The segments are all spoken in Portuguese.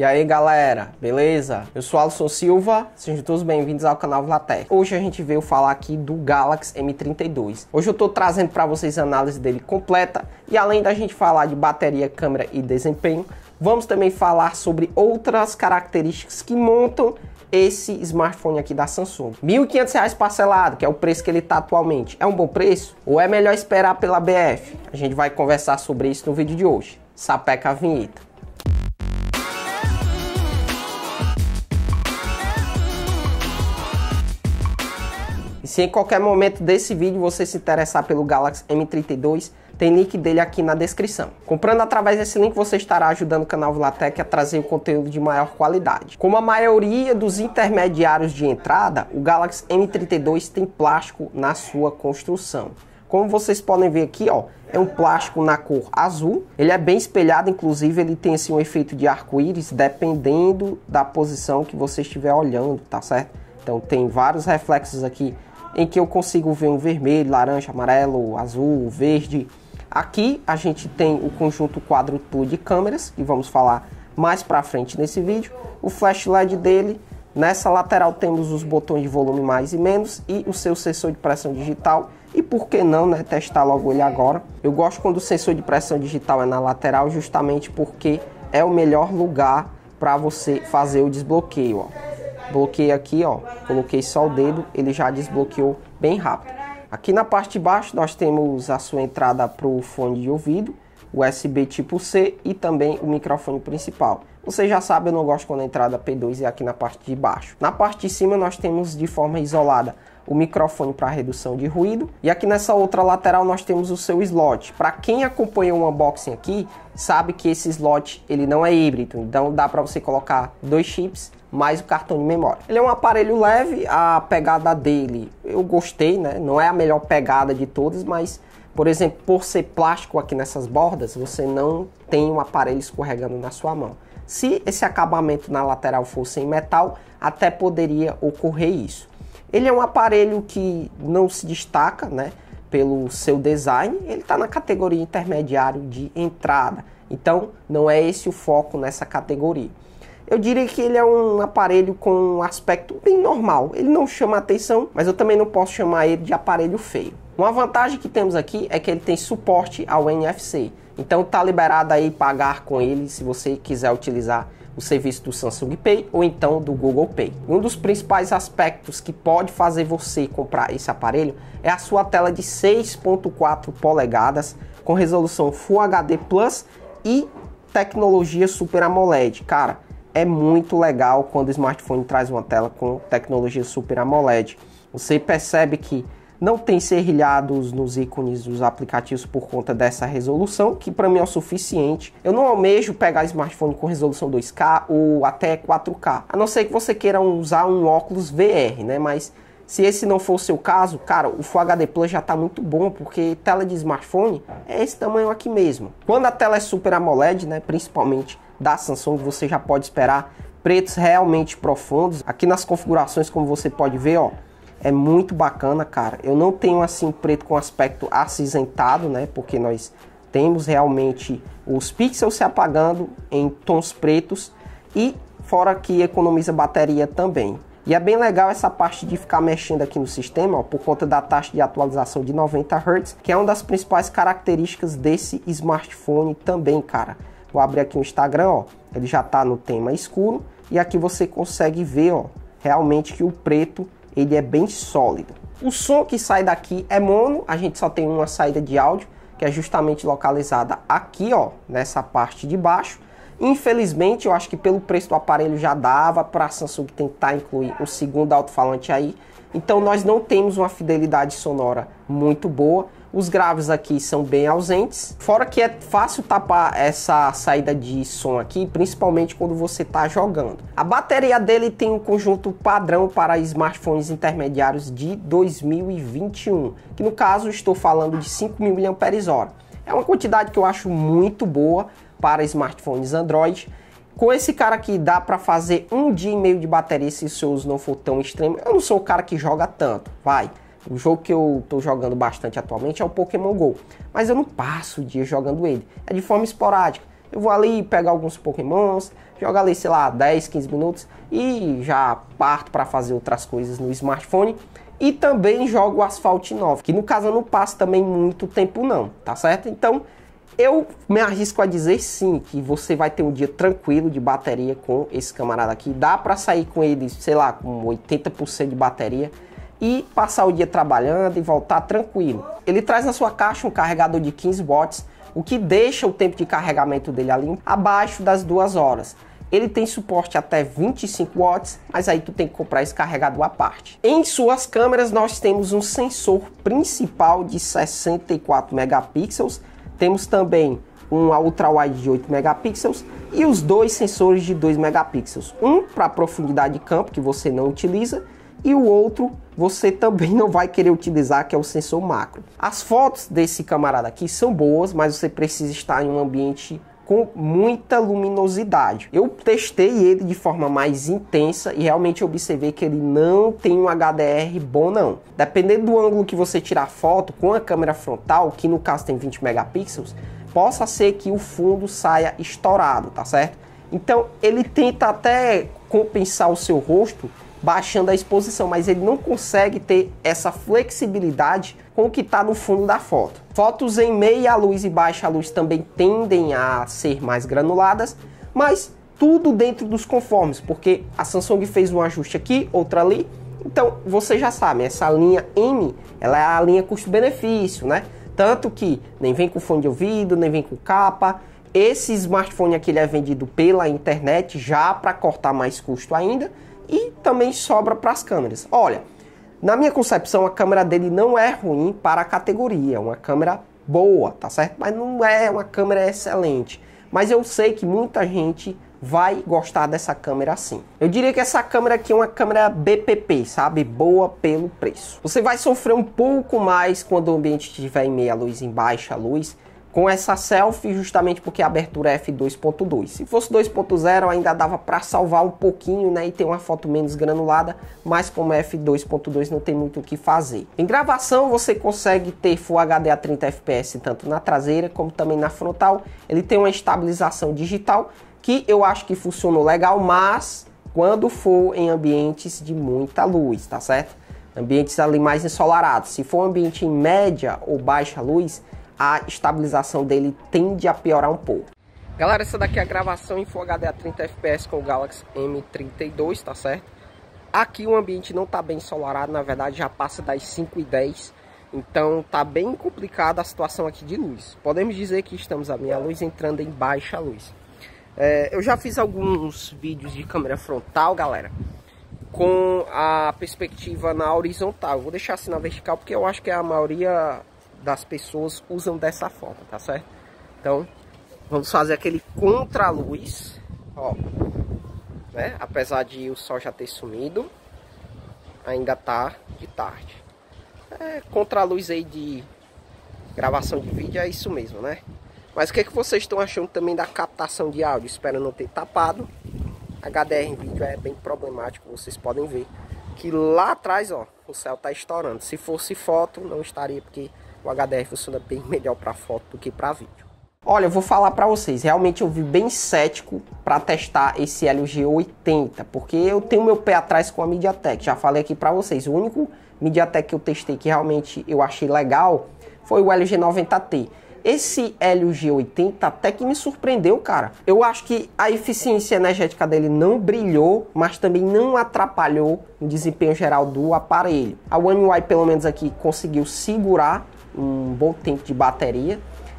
E aí galera, beleza? Eu sou Alisson Silva, sejam todos bem-vindos ao canal Vlater. Hoje a gente veio falar aqui do Galaxy M32. Hoje eu tô trazendo para vocês a análise dele completa e além da gente falar de bateria, câmera e desempenho, vamos também falar sobre outras características que montam esse smartphone aqui da Samsung. R$ 1.500 parcelado, que é o preço que ele está atualmente. É um bom preço? Ou é melhor esperar pela BF? A gente vai conversar sobre isso no vídeo de hoje. Sapeca a vinheta. E se em qualquer momento desse vídeo você se interessar pelo Galaxy M32, tem link dele aqui na descrição. Comprando através desse link, você estará ajudando o canal Vilatec a trazer um conteúdo de maior qualidade. Como a maioria dos intermediários de entrada, o Galaxy M32 tem plástico na sua construção. Como vocês podem ver aqui, ó, é um plástico na cor azul. Ele é bem espelhado, inclusive ele tem assim, um efeito de arco-íris, dependendo da posição que você estiver olhando, tá certo? Então tem vários reflexos aqui em que eu consigo ver um vermelho, laranja, amarelo, azul, verde. Aqui a gente tem o conjunto quadruplo de câmeras, que vamos falar mais para frente nesse vídeo. O flash LED dele, nessa lateral temos os botões de volume mais e menos e o seu sensor de pressão digital. E por que não, né, testar logo ele agora? Eu gosto quando o sensor de pressão digital é na lateral, justamente porque é o melhor lugar para você fazer o desbloqueio, ó. Bloqueei aqui, ó, coloquei só o dedo, ele já desbloqueou bem rápido. Aqui na parte de baixo nós temos a sua entrada para o fone de ouvido, USB tipo C e também o microfone principal. Você já sabe, eu não gosto quando a entrada P2 é aqui na parte de baixo. Na parte de cima nós temos de forma isolada o microfone para redução de ruído. E aqui nessa outra lateral nós temos o seu slot. Para quem acompanhou o unboxing aqui, sabe que esse slot ele não é híbrido, então dá para você colocar dois chips mais o cartão de memória. Ele é um aparelho leve, a pegada dele eu gostei, né? Não é a melhor pegada de todas, mas por exemplo, por ser plástico aqui nessas bordas, você não tem um aparelho escorregando na sua mão. Se esse acabamento na lateral fosse em metal, até poderia ocorrer isso. Ele é um aparelho que não se destaca, né? Pelo seu design, ele está na categoria intermediário de entrada. Então, não é esse o foco nessa categoria eu diria que ele é um aparelho com um aspecto bem normal. Ele não chama atenção, mas eu também não posso chamar ele de aparelho feio. Uma vantagem que temos aqui é que ele tem suporte ao NFC. Então tá liberado aí pagar com ele se você quiser utilizar o serviço do Samsung Pay ou então do Google Pay. Um dos principais aspectos que pode fazer você comprar esse aparelho é a sua tela de 6.4 polegadas com resolução Full HD Plus e tecnologia Super AMOLED. Cara, é muito legal quando o smartphone traz uma tela com tecnologia Super AMOLED. Você percebe que não tem serrilhados nos ícones dos aplicativos por conta dessa resolução, que para mim é o suficiente. Eu não almejo pegar smartphone com resolução 2K ou até 4K, a não ser que você queira usar um óculos VR, né? Mas se esse não for o seu caso, cara, o Full HD Plus já está muito bom, porque tela de smartphone é esse tamanho aqui mesmo. Quando a tela é Super AMOLED, né, principalmente da Samsung, você já pode esperar pretos realmente profundos. Aqui nas configurações, como você pode ver, ó, é muito bacana, cara. Eu não tenho assim preto com aspecto acinzentado, né? Porque nós temos realmente os pixels se apagando em tons pretos e fora que economiza bateria também. E é bem legal essa parte de ficar mexendo aqui no sistema, ó, por conta da taxa de atualização de 90 Hz, que é uma das principais características desse smartphone também, cara. Vou abrir aqui o Instagram, ó. Ele já tá no tema escuro e aqui você consegue ver, ó, realmente que o preto ele é bem sólido. O som que sai daqui é mono, a gente só tem uma saída de áudio, que é justamente localizada aqui, ó, nessa parte de baixo. Infelizmente, eu acho que pelo preço do aparelho já dava para a Samsung tentar incluir um segundo alto-falante aí. Então nós não temos uma fidelidade sonora muito boa os graves aqui são bem ausentes. Fora que é fácil tapar essa saída de som aqui, principalmente quando você está jogando. A bateria dele tem um conjunto padrão para smartphones intermediários de 2021, que no caso estou falando de 5 5.000 mAh. É uma quantidade que eu acho muito boa para smartphones Android. Com esse cara aqui dá para fazer um dia e meio de bateria se o seu uso não for tão extremo. Eu não sou o cara que joga tanto, vai o jogo que eu estou jogando bastante atualmente é o Pokémon GO, mas eu não passo o dia jogando ele, é de forma esporádica. Eu vou ali pegar alguns Pokémons, jogar ali, sei lá, 10, 15 minutos e já parto para fazer outras coisas no smartphone. E também jogo Asphalt 9, que no caso eu não passo também muito tempo não, tá certo? Então, eu me arrisco a dizer sim que você vai ter um dia tranquilo de bateria com esse camarada aqui. Dá para sair com ele, sei lá, com 80% de bateria e passar o dia trabalhando e voltar tranquilo. Ele traz na sua caixa um carregador de 15 watts, o que deixa o tempo de carregamento dele ali abaixo das duas horas. Ele tem suporte até 25 watts, mas aí tu tem que comprar esse carregador à parte. Em suas câmeras nós temos um sensor principal de 64 megapixels, temos também um ultra wide de 8 megapixels e os dois sensores de 2 megapixels, um para profundidade de campo que você não utiliza e o outro você também não vai querer utilizar, que é o sensor macro. As fotos desse camarada aqui são boas, mas você precisa estar em um ambiente com muita luminosidade. Eu testei ele de forma mais intensa e realmente observei que ele não tem um HDR bom não. Dependendo do ângulo que você tirar foto com a câmera frontal, que no caso tem 20 megapixels, possa ser que o fundo saia estourado, tá certo? Então ele tenta até compensar o seu rosto baixando a exposição, mas ele não consegue ter essa flexibilidade com o que está no fundo da foto. Fotos em meia luz e baixa luz também tendem a ser mais granuladas, mas tudo dentro dos conformes, porque a Samsung fez um ajuste aqui, outra ali. Então, vocês já sabem, essa linha M, ela é a linha custo-benefício, né? Tanto que nem vem com fone de ouvido, nem vem com capa. Esse smartphone aqui ele é vendido pela internet já para cortar mais custo ainda também sobra para as câmeras. Olha, na minha concepção, a câmera dele não é ruim para a categoria, é uma câmera boa, tá certo? Mas não é uma câmera excelente. Mas eu sei que muita gente vai gostar dessa câmera assim. Eu diria que essa câmera aqui é uma câmera BPP, sabe? Boa pelo preço. Você vai sofrer um pouco mais quando o ambiente estiver em meia luz, em baixa luz, com essa selfie justamente porque a abertura é f2.2. Se fosse 2.0 ainda dava para salvar um pouquinho, né, e ter uma foto menos granulada, mas como é f2.2 não tem muito o que fazer. Em gravação você consegue ter Full HD a 30 FPS tanto na traseira como também na frontal. Ele tem uma estabilização digital que eu acho que funcionou legal, mas quando for em ambientes de muita luz, tá certo? Ambientes ali mais ensolarados. Se for um ambiente em média ou baixa luz, a estabilização dele tende a piorar um pouco. Galera, essa daqui é a gravação em Full HD a 30 FPS com o Galaxy M32, tá certo? Aqui o ambiente não tá bem ensolarado, na verdade já passa das 5 e 10 então tá bem complicada a situação aqui de luz. Podemos dizer que estamos a minha luz entrando em baixa luz. É, eu já fiz alguns vídeos de câmera frontal, galera, com a perspectiva na horizontal. vou deixar assim na vertical porque eu acho que é a maioria das pessoas usam dessa forma, tá certo? Então, vamos fazer aquele contra-luz, ó. Né? Apesar de o sol já ter sumido, ainda tá de tarde. É, contra-luz aí de gravação de vídeo é isso mesmo, né? Mas o que, é que vocês estão achando também da captação de áudio? Espero não ter tapado. HDR em vídeo é bem problemático, vocês podem ver que lá atrás, ó, o céu tá estourando. Se fosse foto, não estaria, porque o HDR funciona bem melhor para foto do que para vídeo. Olha, eu vou falar para vocês, realmente eu vi bem cético para testar esse LG 80 porque eu tenho meu pé atrás com a MediaTek, já falei aqui para vocês, o único MediaTek que eu testei que realmente eu achei legal foi o LG 90 t Esse LG 80 até que me surpreendeu, cara. Eu acho que a eficiência energética dele não brilhou, mas também não atrapalhou o desempenho geral do aparelho. A One UI, pelo menos aqui, conseguiu segurar um bom tempo de bateria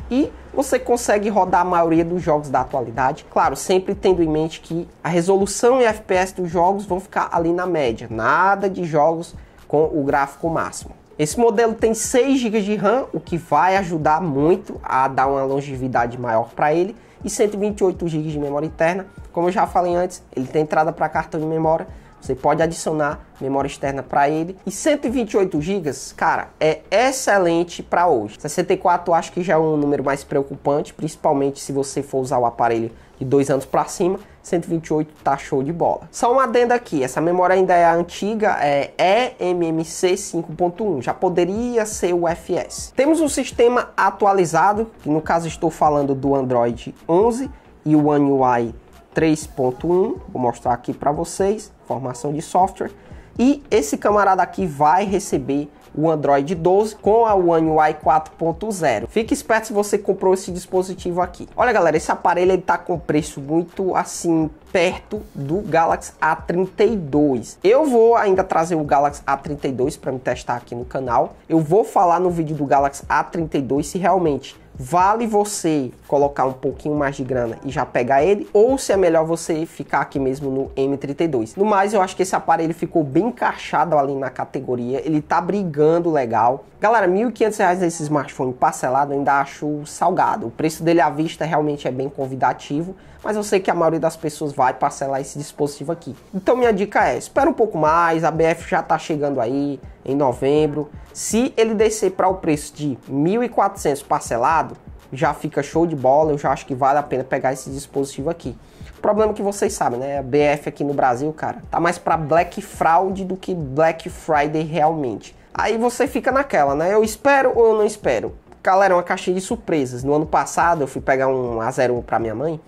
e você consegue rodar a maioria dos jogos da atualidade. Claro, sempre tendo em mente que a resolução e FPS dos jogos vão ficar ali na média, nada de jogos com o gráfico máximo. Esse modelo tem 6 GB de RAM, o que vai ajudar muito a dar uma longevidade maior para ele, e 128 GB de memória interna. Como eu já falei antes, ele tem entrada para cartão de memória você pode adicionar memória externa para ele. E 128 GB, cara, é excelente para hoje. 64 acho que já é um número mais preocupante, principalmente se você for usar o aparelho de dois anos para cima. 128 tá show de bola. Só uma adenda aqui, essa memória ainda é antiga, é eMMC 5.1, já poderia ser o FS. Temos um sistema atualizado, que no caso estou falando do Android 11 e o One UI 3.1, vou mostrar aqui para vocês formação de software. E esse camarada aqui vai receber o Android 12 com a One UI 4.0. Fique esperto se você comprou esse dispositivo aqui. Olha galera, esse aparelho está com preço muito assim perto do Galaxy A32. Eu vou ainda trazer o Galaxy A32 para me testar aqui no canal. Eu vou falar no vídeo do Galaxy A32 se realmente vale você colocar um pouquinho mais de grana e já pegar ele, ou se é melhor você ficar aqui mesmo no M32. No mais, eu acho que esse aparelho ficou bem encaixado ali na categoria, ele tá brigando legal. Galera, R$ 1.500 nesse smartphone parcelado eu ainda acho salgado. O preço dele à vista realmente é bem convidativo, mas eu sei que a maioria das pessoas vai parcelar esse dispositivo aqui. Então minha dica é, espera um pouco mais, a BF já tá chegando aí em novembro, se ele descer para o preço de 1.400 parcelado, já fica show de bola, eu já acho que vale a pena pegar esse dispositivo aqui. O problema é que vocês sabem, né? A BF aqui no Brasil, cara, tá mais para Black Fraud do que Black Friday realmente. Aí você fica naquela, né? Eu espero ou eu não espero? Galera, é uma caixa de surpresas. No ano passado eu fui pegar um A01 para minha mãe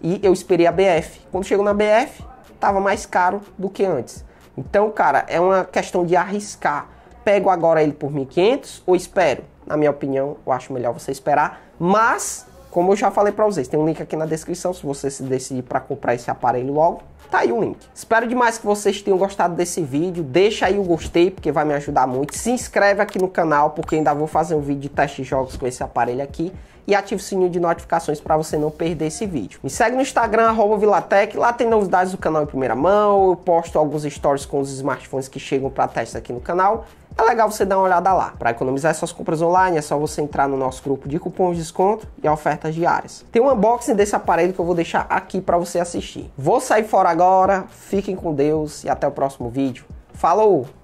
e eu esperei a BF. Quando chegou na BF, tava mais caro do que antes. Então, cara, é uma questão de arriscar pego agora ele por 1.500 ou espero? Na minha opinião, eu acho melhor você esperar, mas como eu já falei para vocês, tem um link aqui na descrição se você se decidir para comprar esse aparelho logo. Tá aí o link. Espero demais que vocês tenham gostado desse vídeo. Deixa aí o gostei, porque vai me ajudar muito. Se inscreve aqui no canal, porque ainda vou fazer um vídeo de teste de jogos com esse aparelho aqui. E ative o sininho de notificações para você não perder esse vídeo. Me segue no Instagram, arroba Vilatec. Lá tem novidades do canal em primeira mão. Eu posto alguns stories com os smartphones que chegam para teste aqui no canal é legal você dar uma olhada lá. Para economizar suas compras online, é só você entrar no nosso grupo de cupons de desconto e ofertas diárias. Tem um unboxing desse aparelho que eu vou deixar aqui para você assistir. Vou sair fora agora, fiquem com Deus e até o próximo vídeo. Falou!